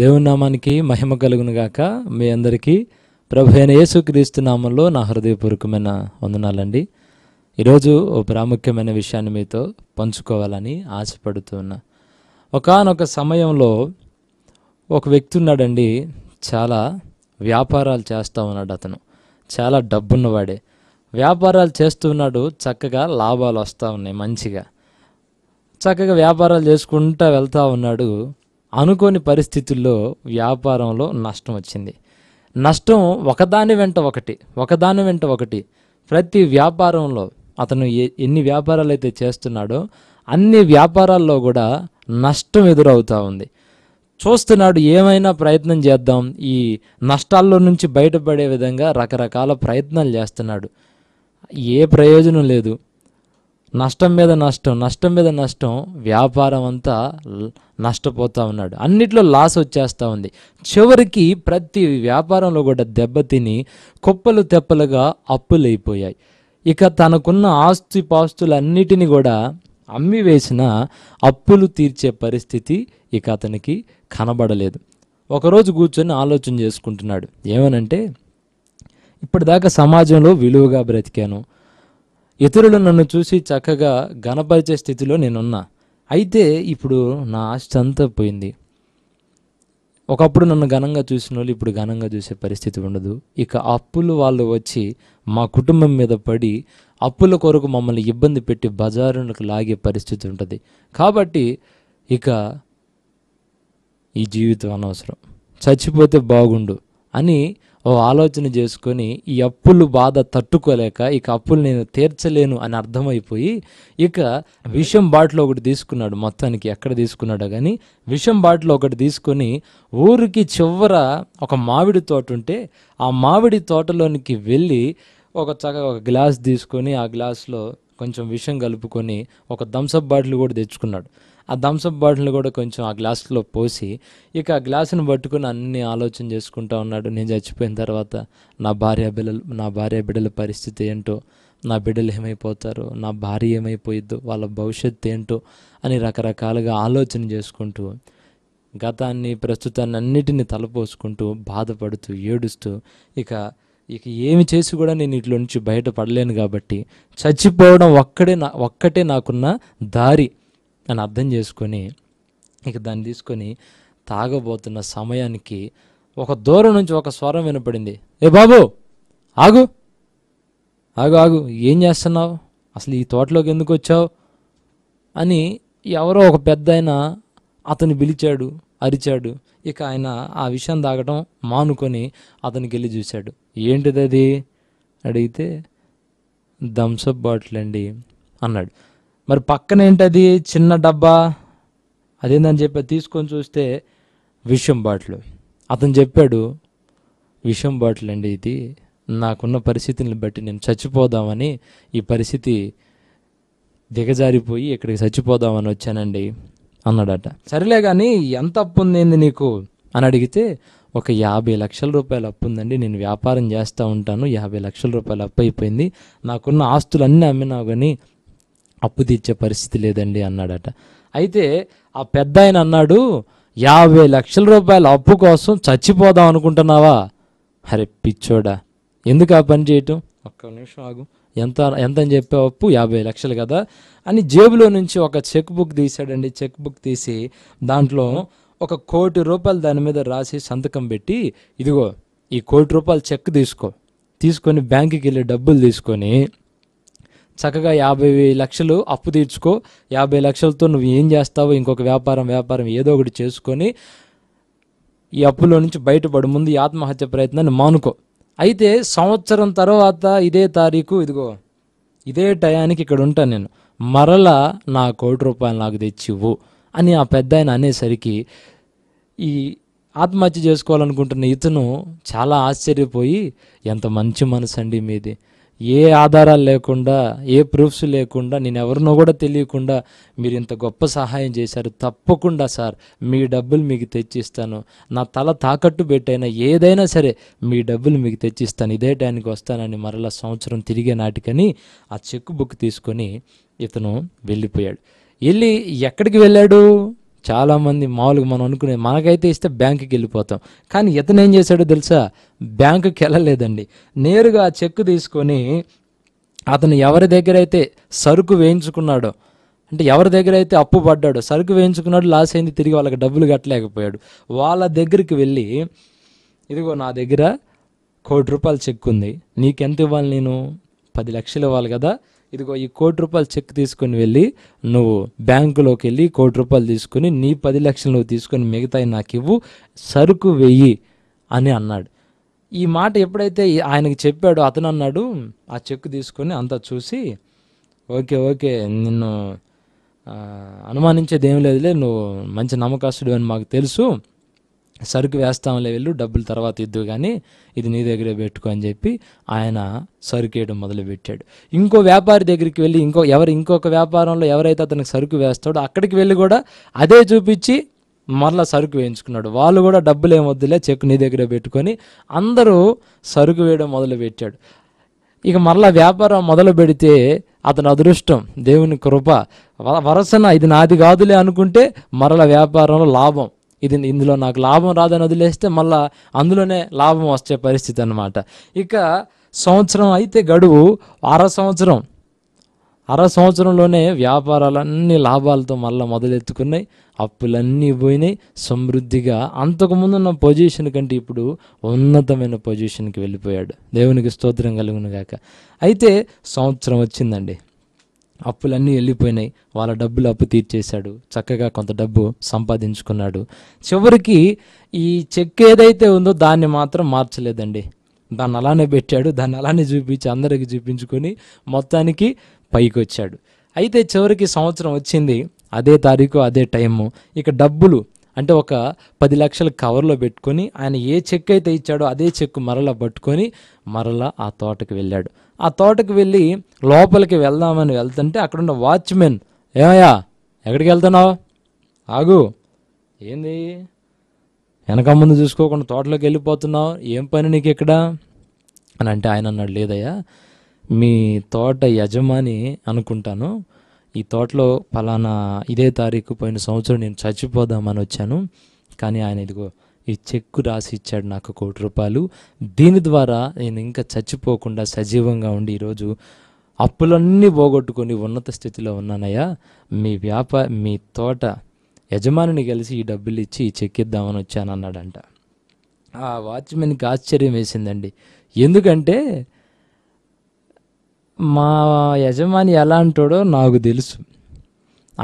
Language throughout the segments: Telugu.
దేవుని నామానికి మహిమ కలుగును గాక మీ అందరికీ ప్రభు అయిన యేసుక్రీస్తు నామంలో నా హృదయపూర్వకమైన వందనాలండి ఈరోజు ఓ ప్రాముఖ్యమైన విషయాన్ని మీతో పంచుకోవాలని ఆశపడుతూ ఉన్నా ఒకనొక సమయంలో ఒక వ్యక్తి ఉన్నాడండి చాలా వ్యాపారాలు చేస్తూ ఉన్నాడు అతను చాలా డబ్బున్నవాడే వ్యాపారాలు చేస్తూ ఉన్నాడు చక్కగా లాభాలు వస్తూ ఉన్నాయి మంచిగా చక్కగా వ్యాపారాలు చేసుకుంటూ వెళ్తూ ఉన్నాడు అనుకోని పరిస్థితుల్లో వ్యాపారంలో నష్టం వచ్చింది నష్టం ఒకదాని వెంట ఒకటి ఒకదాని వెంట ఒకటి ప్రతి వ్యాపారంలో అతను ఎన్ని వ్యాపారాలు అయితే చేస్తున్నాడో అన్ని వ్యాపారాల్లో కూడా నష్టం ఎదురవుతూ ఉంది చూస్తున్నాడు ఏమైనా ప్రయత్నం చేద్దాం ఈ నష్టాల్లో నుంచి బయటపడే విధంగా రకరకాల ప్రయత్నాలు చేస్తున్నాడు ఏ ప్రయోజనం లేదు నష్టం మీద నష్టం నష్టం మీద నష్టం వ్యాపారం అంతా నష్టపోతూ ఉన్నాడు అన్నిట్లో లాస్ వచ్చేస్తూ ఉంది చివరికి ప్రతి వ్యాపారంలో కూడా దెబ్బతిని కుప్పలు తెప్పలుగా అప్పులైపోయాయి ఇక తనకున్న ఆస్తి పాస్తులన్నిటిని కూడా అమ్మి వేసిన అప్పులు తీర్చే పరిస్థితి ఇక అతనికి కనబడలేదు ఒకరోజు కూర్చొని ఆలోచన చేసుకుంటున్నాడు ఏమనంటే ఇప్పటిదాకా సమాజంలో విలువగా బ్రతికాను ఇతరులు నన్ను చూసి చక్కగా ఘనపరిచే స్థితిలో నేనున్నా అయితే ఇప్పుడు నా ఆస్తి అంతా పోయింది ఒకప్పుడు నన్ను ఘనంగా చూసిన వాళ్ళు ఇప్పుడు ఘనంగా చూసే పరిస్థితి ఉండదు ఇక అప్పులు వాళ్ళు వచ్చి మా కుటుంబం మీద పడి అప్పుల కొరకు మమ్మల్ని ఇబ్బంది పెట్టి బజారులకు లాగే పరిస్థితి ఉంటుంది కాబట్టి ఇక ఈ జీవితం అనవసరం చచ్చిపోతే బాగుండు అని ఓ ఆలోచన చేసుకొని ఈ అప్పులు బాధ తట్టుకోలేక ఇక అప్పులు నేను తీర్చలేను అని అర్థమైపోయి ఇక విషం బాటిలో ఒకటి తీసుకున్నాడు మొత్తానికి ఎక్కడ తీసుకున్నాడో కానీ విషం బాటిలో ఒకటి తీసుకొని ఊరికి చివర ఒక మామిడి తోట ఉంటే ఆ మామిడి తోటలోనికి వెళ్ళి ఒక చక్కగా ఒక గ్లాస్ తీసుకొని ఆ గ్లాస్లో కొంచెం విషం కలుపుకొని ఒక థమ్సప్ బాటిల్ కూడా తెచ్చుకున్నాడు ఆ థమ్సప్ బాటిల్ కూడా కొంచెం ఆ గ్లాస్లో పోసి ఇక ఆ గ్లాసును పట్టుకుని అన్ని ఆలోచన చేసుకుంటూ ఉన్నాడు నేను చచ్చిపోయిన తర్వాత నా భార్య బిడ్డలు నా భార్య బిడ్డల పరిస్థితి ఏంటో నా బిడ్డలు ఏమైపోతారు నా భార్య ఏమైపోయిద్దు వాళ్ళ భవిష్యత్తు ఏంటో అని రకరకాలుగా ఆలోచన చేసుకుంటూ గతాన్ని ప్రస్తుతాన్ని అన్నిటిని తలపోసుకుంటూ బాధపడుతూ ఏడుస్తూ ఇక ఇక ఏమి చేసి కూడా నేను ఇట్ల నుంచి బయటపడలేను కాబట్టి చచ్చిపోవడం ఒక్కడే నా ఒక్కటే నాకున్న దారి అని అర్థం చేసుకొని ఇక దాన్ని తీసుకొని తాగబోతున్న సమయానికి ఒక దూరం నుంచి ఒక స్వరం వినపడింది ఏ బాబు ఆగు ఆగు ఆగు ఏం చేస్తున్నావు అసలు ఈ తోటలోకి ఎందుకు వచ్చావు అని ఎవరో ఒక పెద్ద అతను పిలిచాడు అరిచాడు ఇక ఆయన ఆ విషయం తాగటం మానుకొని అతనికి వెళ్ళి చూశాడు ఏంటిది అది అడిగితే థమ్సప్ బాటిల్ అండి అన్నాడు మరి పక్కన ఏంటది చిన్న డబ్బా అదేందని చెప్పి తీసుకొని చూస్తే విషం బాటిల్ అతను చెప్పాడు విషం బాటిల్ అండి ఇది నాకున్న పరిస్థితిని బట్టి నేను చచ్చిపోదామని ఈ పరిస్థితి దిగజారిపోయి ఇక్కడికి చచ్చిపోదామని వచ్చానండి అన్నాడట సరేలే కానీ ఎంత అప్పు ఉంది నీకు అని అడిగితే ఒక యాభై లక్షల రూపాయలు అప్పు ఉందండి నేను వ్యాపారం చేస్తూ ఉంటాను యాభై లక్షల రూపాయలు అప్పు అయిపోయింది నాకున్న ఆస్తులన్నీ అమ్మినావు కానీ అప్పు తీర్చే పరిస్థితి లేదండి అన్నాడట అయితే ఆ పెద్ద ఆయన అన్నాడు యాభై లక్షల రూపాయల అప్పు కోసం చచ్చిపోదాం అనుకుంటున్నావా అరే పిచ్చోడా ఎందుకు ఆ పని చేయటం ఒక్క నిమిషం ఆగు ఎంత ఎంత అని చెప్పే అప్పు యాభై లక్షలు కదా అని జేబులో నుంచి ఒక చెక్ బుక్ తీసాడండి చెక్ బుక్ తీసి దాంట్లో ఒక కోటి రూపాయలు దాని మీద రాసి సంతకం పెట్టి ఇదిగో ఈ కోటి రూపాయలు చెక్ తీసుకో తీసుకొని బ్యాంకుకి వెళ్ళి డబ్బులు తీసుకొని చక్కగా యాభై లక్షలు అప్పు తీర్చుకో యాభై లక్షలతో నువ్వు ఏం చేస్తావు ఇంకొక వ్యాపారం వ్యాపారం ఏదో ఒకటి చేసుకొని ఈ అప్పులో నుంచి బయటపడు ముందు ఈ ఆత్మహత్య ప్రయత్నాన్ని మానుకో అయితే సంవత్సరం తర్వాత ఇదే తారీఖు ఇదిగో ఇదే టయానికి ఇక్కడ ఉంటాను నేను మరలా నా కోటి రూపాయలు నాకు తెచ్చివ్వు అని ఆ పెద్ద ఆయన అనేసరికి ఈ ఆత్మహత్య చేసుకోవాలనుకుంటున్న ఇతను చాలా ఆశ్చర్యపోయి ఎంత మంచి మనసు అండి మీది ఏ ఆధారాలు లేకుండా ఏ ప్రూఫ్స్ లేకుండా నేను ఎవరినో కూడా తెలియకుండా మీరు ఇంత గొప్ప సహాయం చేశారు తప్పకుండా సార్ మీ డబ్బులు మీకు తెచ్చిస్తాను నా తల తాకట్టు పెట్టైనా ఏదైనా సరే మీ డబ్బులు మీకు తెచ్చిస్తాను ఇదే టైంకి వస్తానని మరలా సంవత్సరం తిరిగే నాటికని ఆ చెక్ బుక్ తీసుకొని ఇతను వెళ్ళిపోయాడు వెళ్ళి ఎక్కడికి వెళ్ళాడు చాలామంది మామూలుగా మనం అనుకునే మనకైతే ఇస్తే బ్యాంకుకి వెళ్ళిపోతాం కానీ ఇతను ఏం చేశాడో తెలుసా బ్యాంకుకి వెళ్ళలేదండి నేరుగా ఆ చెక్ తీసుకొని అతను ఎవరి దగ్గర అయితే సరుకు వేయించుకున్నాడో అంటే ఎవరి దగ్గర అయితే అప్పు పడ్డాడో సరుకు వేయించుకున్నాడు లాస్ అయింది తిరిగి వాళ్ళకి డబ్బులు కట్టలేకపోయాడు వాళ్ళ దగ్గరికి వెళ్ళి ఇదిగో నా దగ్గర కోటి రూపాయల చెక్ ఉంది నీకెంత ఇవ్వాలి నేను పది లక్షలు ఇవ్వాలి కదా ఇదిగో ఈ కోటి రూపాయలు చెక్ తీసుకుని వెళ్ళి నువ్వు బ్యాంకులోకి వెళ్ళి కోటి రూపాయలు తీసుకుని నీ పది లక్షలు నువ్వు తీసుకొని మిగతాయి నాకు ఇవ్వు సరుకు వెయ్యి అని అన్నాడు ఈ మాట ఎప్పుడైతే ఆయనకి చెప్పాడో అతను అన్నాడు ఆ చెక్ తీసుకొని అంతా చూసి ఓకే ఓకే నిన్ను అనుమానించేది ఏం లేదులే నువ్వు మంచి నమ్మకస్తుడు అని మాకు తెలుసు సరుకు వేస్తాంలే వెళ్ళు డబ్బులు తర్వాత ఇద్దు కానీ ఇది నీ దగ్గరే పెట్టుకో అని చెప్పి ఆయన సరుకు వేయడం మొదలుపెట్టాడు ఇంకో వ్యాపారి దగ్గరికి వెళ్ళి ఇంకో ఎవరు ఇంకొక వ్యాపారంలో ఎవరైతే అతనికి సరుకు వేస్తాడో అక్కడికి వెళ్ళి కూడా అదే చూపించి మరలా సరుకు వేయించుకున్నాడు వాళ్ళు కూడా డబ్బులు ఏమొద్దులే చెక్ నీ దగ్గరే పెట్టుకొని అందరూ సరుకు వేయడం మొదలుపెట్టాడు ఇక మరలా వ్యాపారం మొదలు పెడితే అతని అదృష్టం దేవుని కృప వరసన ఇది నాది కాదులే అనుకుంటే మరల వ్యాపారంలో లాభం ఇది ఇందులో నాకు లాభం రాదని వదిలేస్తే మళ్ళా అందులోనే లాభం వచ్చే పరిస్థితి అనమాట ఇక సంవత్సరం అయితే గడువు అర సంవత్సరం అర సంవత్సరంలోనే వ్యాపారాలన్నీ లాభాలతో మళ్ళీ మొదలెత్తుకున్నాయి అప్పులన్నీ పోయినాయి సమృద్ధిగా అంతకుముందు ఉన్న పొజిషన్ కంటే ఇప్పుడు ఉన్నతమైన పొజిషన్కి వెళ్ళిపోయాడు దేవునికి స్తోత్రం కలుగును గాక అయితే సంవత్సరం వచ్చిందండి అప్పులన్నీ వెళ్ళిపోయినాయి వాళ్ళ డబ్బులు అప్పు తీర్చేశాడు చక్కగా కొంత డబ్బు సంపాదించుకున్నాడు చివరికి ఈ చెక్ ఏదైతే ఉందో దాన్ని మాత్రం మార్చలేదండి దాన్ని అలానే పెట్టాడు దాన్ని అలానే చూపించి అందరికి చూపించుకొని మొత్తానికి పైకి వచ్చాడు అయితే చివరికి సంవత్సరం వచ్చింది అదే తారీఖు అదే టైము ఇక డబ్బులు అంటే ఒక పది లక్షలు కవర్లో పెట్టుకొని ఆయన ఏ చెక్ అయితే ఇచ్చాడో అదే చెక్ మరలా పట్టుకొని మరలా ఆ తోటకు వెళ్ళాడు ఆ తోటకు వెళ్ళి లోపలికి వెళ్దామని వెళ్తుంటే అక్కడున్న వాచ్మెన్ ఏమయ్యా ఎక్కడికి వెళ్తున్నావు ఆగు ఏంది వెనక ముందు చూసుకోకుండా తోటలోకి వెళ్ళిపోతున్నావు ఏం పని నీకు ఇక్కడ అని అంటే ఆయన అన్నాడు లేదయ్యా మీ తోట యజమాని అనుకుంటాను ఈ తోటలో ఫలానా ఇదే తారీఖు పోయిన సంవత్సరం నేను చచ్చిపోదామని వచ్చాను కానీ ఆయన ఇదిగో ఈ చెక్కు రాసి ఇచ్చాడు నాకు కోటి రూపాయలు దీని ద్వారా నేను ఇంకా చచ్చిపోకుండా సజీవంగా ఉండి ఈరోజు అప్పులన్నీ పోగొట్టుకొని ఉన్నత స్థితిలో ఉన్నానయ్యా మీ వ్యాప మీ తోట యజమానిని కలిసి ఈ డబ్బులు ఇచ్చి ఈ చెక్కిద్దామని వచ్చానన్నాడంట ఆ వాచ్మెన్కి ఆశ్చర్యం వేసిందండి ఎందుకంటే మా యజమాని ఎలా అంటాడో నాకు తెలుసు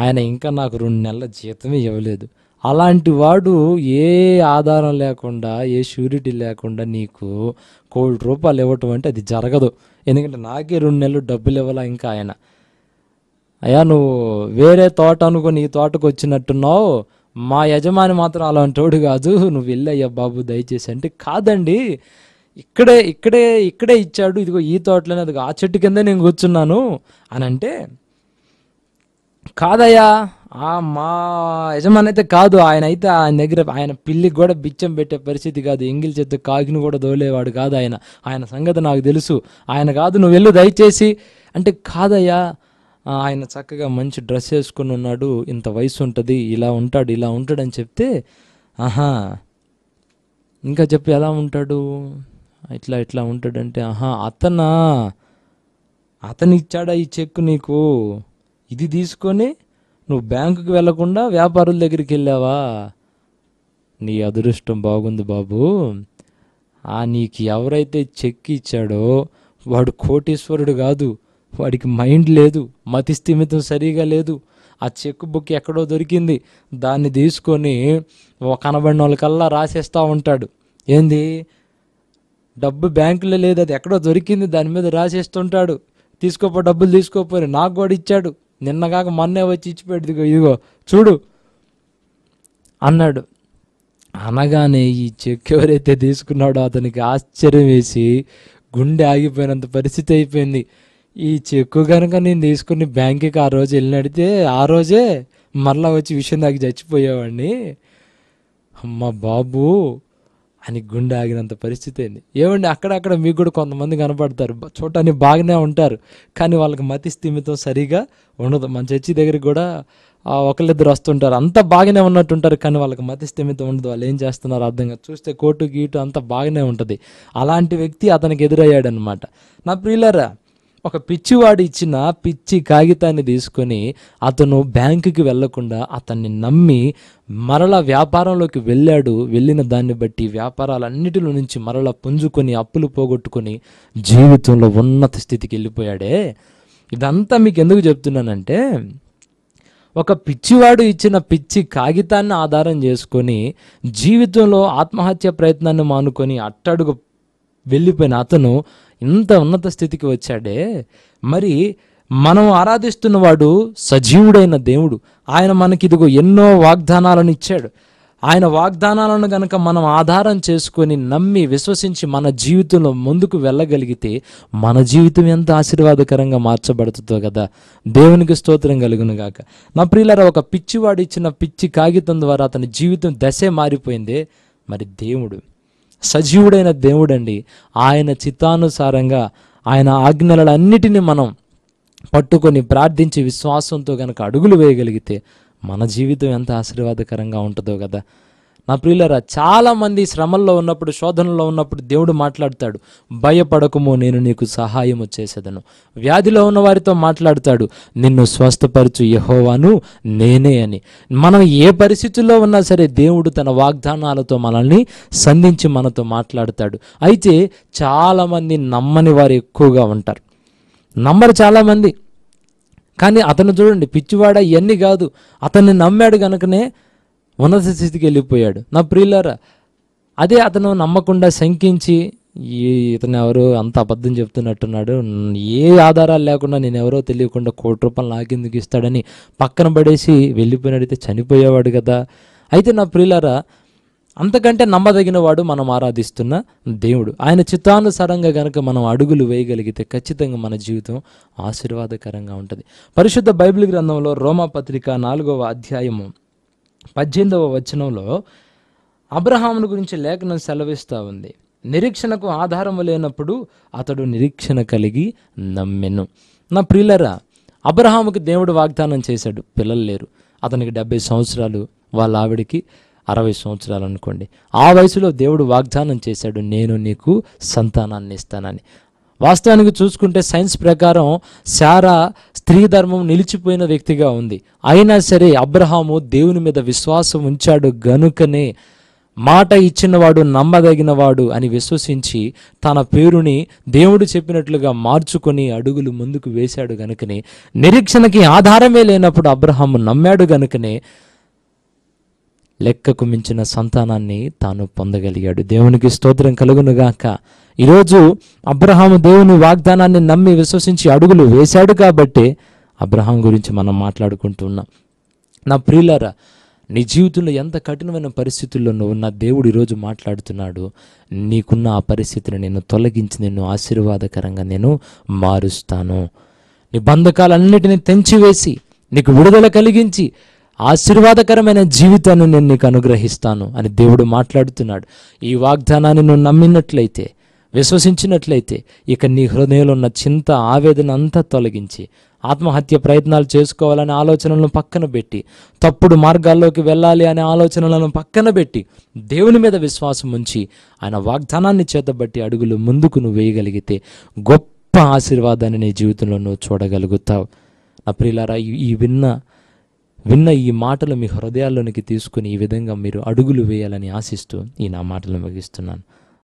ఆయన ఇంకా నాకు రెండు నెలల జీతమే ఇవ్వలేదు అలాంటి వాడు ఏ ఆధారం లేకుండా ఏ షూరిటీ లేకుండా నీకు కోటి రూపాయలు ఇవ్వటం అంటే అది జరగదు ఎందుకంటే నాకే రెండు నెలలు డబ్బులు ఇవ్వాలా ఇంకా ఆయన అయ్యా నువ్వు వేరే తోట అనుకుని ఈ తోటకు వచ్చినట్టున్నావు మా యజమాని మాత్రం అలాంటి వాడు కాదు నువ్వు వెళ్ళయ్యా బాబు దయచేసి అంటే కాదండి ఇక్కడే ఇక్కడే ఇక్కడే ఇచ్చాడు ఇదిగో ఈ తోటలోనే అదిగో ఆ చెట్టు కింద నేను కూర్చున్నాను అని అంటే కాదయ్యా ఆ మా యజమాని అయితే కాదు ఆయన అయితే ఆయన దగ్గర ఆయన పిల్లికి కూడా బిచ్చం పెట్టే పరిస్థితి కాదు ఎంగిల్ చేత కాకిని కూడా దోలేవాడు కాదు ఆయన ఆయన సంగతి నాకు తెలుసు ఆయన కాదు నువ్వు వెళ్ళు దయచేసి అంటే కాదయ్యా ఆయన చక్కగా మంచి డ్రెస్ వేసుకుని ఉన్నాడు ఇంత వయసు ఉంటుంది ఇలా ఉంటాడు ఇలా ఉంటాడని చెప్తే ఆహా ఇంకా చెప్పి ఎలా ఉంటాడు ఇట్లా ఇట్లా ఉంటాడంటే ఆహా అతనా అతను ఇచ్చాడా ఈ చెక్ నీకు ఇది తీసుకొని నువ్వు బ్యాంకుకి వెళ్లకుండా వ్యాపారుల దగ్గరికి వెళ్ళావా నీ అదృష్టం బాగుంది బాబు ఆ నీకు ఎవరైతే చెక్ ఇచ్చాడో వాడు కోటీశ్వరుడు కాదు వాడికి మైండ్ లేదు మతి స్థిమితం సరిగా లేదు ఆ చెక్ బుక్ ఎక్కడో దొరికింది దాన్ని తీసుకొని కనబడిన వాళ్ళకల్లా రాసేస్తూ ఉంటాడు ఏంది డబ్బు బ్యాంకులో లేదు అది ఎక్కడో దొరికింది దాని మీద రాసేస్తుంటాడు తీసుకోపో డబ్బులు తీసుకోపోయి నాకు కూడా ఇచ్చాడు నిన్నగాక మొన్నే వచ్చి ఇచ్చిపోయాడు ఇదిగో ఇదిగో చూడు అన్నాడు అనగానే ఈ చెక్ ఎవరైతే తీసుకున్నాడో అతనికి ఆశ్చర్యం వేసి గుండె ఆగిపోయినంత పరిస్థితి అయిపోయింది ఈ చెక్కు కనుక నేను తీసుకుని బ్యాంకుకి ఆ రోజు వెళ్ళినడితే ఆ రోజే మరలా వచ్చి విషయం దాకా చచ్చిపోయేవాడిని అమ్మ బాబు అని గుండె ఆగినంత పరిస్థితి అయింది ఏమండి అక్కడక్కడ మీకు కూడా కొంతమంది కనపడతారు చూడటానికి బాగానే ఉంటారు కానీ వాళ్ళకి మతి స్థిమితం సరిగా ఉండదు మన చర్చి దగ్గరికి కూడా ఒకళ్ళిద్దరు వస్తుంటారు అంత బాగానే ఉన్నట్టు ఉంటారు కానీ వాళ్ళకి మతి స్థిమితం ఉండదు వాళ్ళు ఏం చేస్తున్నారు అర్థం కాదు చూస్తే కోటు గీటు అంత బాగానే ఉంటుంది అలాంటి వ్యక్తి అతనికి ఎదురయ్యాడనమాట నా ప్రియులరా ఒక పిచ్చివాడు ఇచ్చిన పిచ్చి కాగితాన్ని తీసుకొని అతను బ్యాంకుకి వెళ్లకుండా అతన్ని నమ్మి మరల వ్యాపారంలోకి వెళ్ళాడు వెళ్ళిన దాన్ని బట్టి వ్యాపారాలన్నిటిలో నుంచి మరల పుంజుకొని అప్పులు పోగొట్టుకొని జీవితంలో ఉన్నత స్థితికి వెళ్ళిపోయాడే ఇదంతా మీకు ఎందుకు చెప్తున్నానంటే ఒక పిచ్చివాడు ఇచ్చిన పిచ్చి కాగితాన్ని ఆధారం చేసుకొని జీవితంలో ఆత్మహత్య ప్రయత్నాన్ని మానుకొని అట్టడుగు వెళ్ళిపోయిన అతను ఇంత ఉన్నత స్థితికి వచ్చాడే మరి మనం ఆరాధిస్తున్నవాడు సజీవుడైన దేవుడు ఆయన మనకి ఇదిగో ఎన్నో వాగ్దానాలను ఇచ్చాడు ఆయన వాగ్దానాలను గనక మనం ఆధారం చేసుకొని నమ్మి విశ్వసించి మన జీవితంలో ముందుకు వెళ్ళగలిగితే మన జీవితం ఎంత ఆశీర్వాదకరంగా మార్చబడుతుందో కదా దేవునికి స్తోత్రం కలుగును గాక నా ప్రియులరా ఒక పిచ్చివాడు ఇచ్చిన పిచ్చి కాగితం ద్వారా అతని జీవితం దశే మారిపోయింది మరి దేవుడు సజీవుడైన దేవుడండి ఆయన చిత్తానుసారంగా ఆయన ఆజ్ఞలన్నిటినీ మనం పట్టుకొని ప్రార్థించి విశ్వాసంతో కనుక అడుగులు వేయగలిగితే మన జీవితం ఎంత ఆశీర్వాదకరంగా ఉంటుందో కదా నా ప్రియులరా చాలామంది శ్రమల్లో ఉన్నప్పుడు శోధనలో ఉన్నప్పుడు దేవుడు మాట్లాడతాడు భయపడకము నేను నీకు సహాయము చేసేదను వ్యాధిలో ఉన్న వారితో మాట్లాడతాడు నిన్ను స్వస్థపరచు యహోవాను నేనే అని మనం ఏ పరిస్థితుల్లో ఉన్నా సరే దేవుడు తన వాగ్దానాలతో మనల్ని సంధించి మనతో మాట్లాడతాడు అయితే చాలామంది నమ్మని వారు ఎక్కువగా ఉంటారు నమ్మరు చాలామంది కానీ అతను చూడండి పిచ్చివాడ ఇవన్నీ కాదు అతన్ని నమ్మాడు కనుకనే ఉన్నత స్థితికి వెళ్ళిపోయాడు నా ప్రియులారా అదే అతను నమ్మకుండా శంకించి ఈ ఇతను ఎవరు అంత అబద్ధం చెప్తున్నట్టున్నాడు ఏ ఆధారాలు లేకుండా నేను ఎవరో తెలియకుండా కోటి రూపాయలు నాకెందుకు ఇస్తాడని పక్కన పడేసి వెళ్ళిపోయినడితే చనిపోయేవాడు కదా అయితే నా ప్రియులారా అంతకంటే నమ్మదగిన వాడు మనం ఆరాధిస్తున్న దేవుడు ఆయన చిత్తానుసారంగా కనుక మనం అడుగులు వేయగలిగితే ఖచ్చితంగా మన జీవితం ఆశీర్వాదకరంగా ఉంటుంది పరిశుద్ధ బైబిల్ గ్రంథంలో రోమా పత్రిక నాలుగవ అధ్యాయము పద్దెనిమిదవ వచనంలో అబ్రహామును గురించి లేఖనం సెలవిస్తూ ఉంది నిరీక్షణకు ఆధారం లేనప్పుడు అతడు నిరీక్షణ కలిగి నమ్మెను నా ప్రియులరా అబ్రహాముకి దేవుడు వాగ్దానం చేశాడు పిల్లలు లేరు అతనికి డెబ్బై సంవత్సరాలు వాళ్ళ ఆవిడికి అరవై సంవత్సరాలు అనుకోండి ఆ వయసులో దేవుడు వాగ్దానం చేశాడు నేను నీకు సంతానాన్ని ఇస్తానని వాస్తవానికి చూసుకుంటే సైన్స్ ప్రకారం శారా స్త్రీ ధర్మం నిలిచిపోయిన వ్యక్తిగా ఉంది అయినా సరే అబ్రహాము దేవుని మీద విశ్వాసం ఉంచాడు గనుకనే మాట ఇచ్చినవాడు నమ్మదగినవాడు అని విశ్వసించి తన పేరుని దేవుడు చెప్పినట్లుగా మార్చుకొని అడుగులు ముందుకు వేశాడు గనుకనే నిరీక్షణకి ఆధారమే లేనప్పుడు అబ్రహాము నమ్మాడు గనుకనే లెక్కకు మించిన సంతానాన్ని తాను పొందగలిగాడు దేవునికి స్తోత్రం కలుగునుగాక ఈరోజు అబ్రహాము దేవుని వాగ్దానాన్ని నమ్మి విశ్వసించి అడుగులు వేశాడు కాబట్టి అబ్రహాం గురించి మనం మాట్లాడుకుంటున్నాం నా ప్రియులరా నీ జీవితంలో ఎంత కఠినమైన పరిస్థితుల్లో నువ్వు నా దేవుడు ఈరోజు మాట్లాడుతున్నాడు నీకున్న ఆ పరిస్థితిని నేను తొలగించి నిన్ను ఆశీర్వాదకరంగా నేను మారుస్తాను నీ బంధకాలన్నిటినీ తెంచివేసి నీకు విడుదల కలిగించి ఆశీర్వాదకరమైన జీవితాన్ని నేను నీకు అనుగ్రహిస్తాను అని దేవుడు మాట్లాడుతున్నాడు ఈ వాగ్దానాన్ని నువ్వు నమ్మినట్లయితే విశ్వసించినట్లయితే ఇక నీ హృదయంలో ఉన్న చింత ఆవేదన అంతా తొలగించి ఆత్మహత్య ప్రయత్నాలు చేసుకోవాలనే ఆలోచనలను పక్కన పెట్టి తప్పుడు మార్గాల్లోకి వెళ్ళాలి అనే ఆలోచనలను పక్కన పెట్టి దేవుని మీద విశ్వాసం ఉంచి ఆయన వాగ్దానాన్ని చేతబట్టి అడుగులు ముందుకు నువ్వు వేయగలిగితే గొప్ప ఆశీర్వాదాన్ని నీ జీవితంలో నువ్వు చూడగలుగుతావు నా ప్రియులారా ఈ విన్న విన్న ఈ మాటలు మీ హృదయాల్లోనికి తీసుకుని ఈ విధంగా మీరు అడుగులు వేయాలని ఆశిస్తూ ఈ నా మాటలు ముగిస్తున్నాను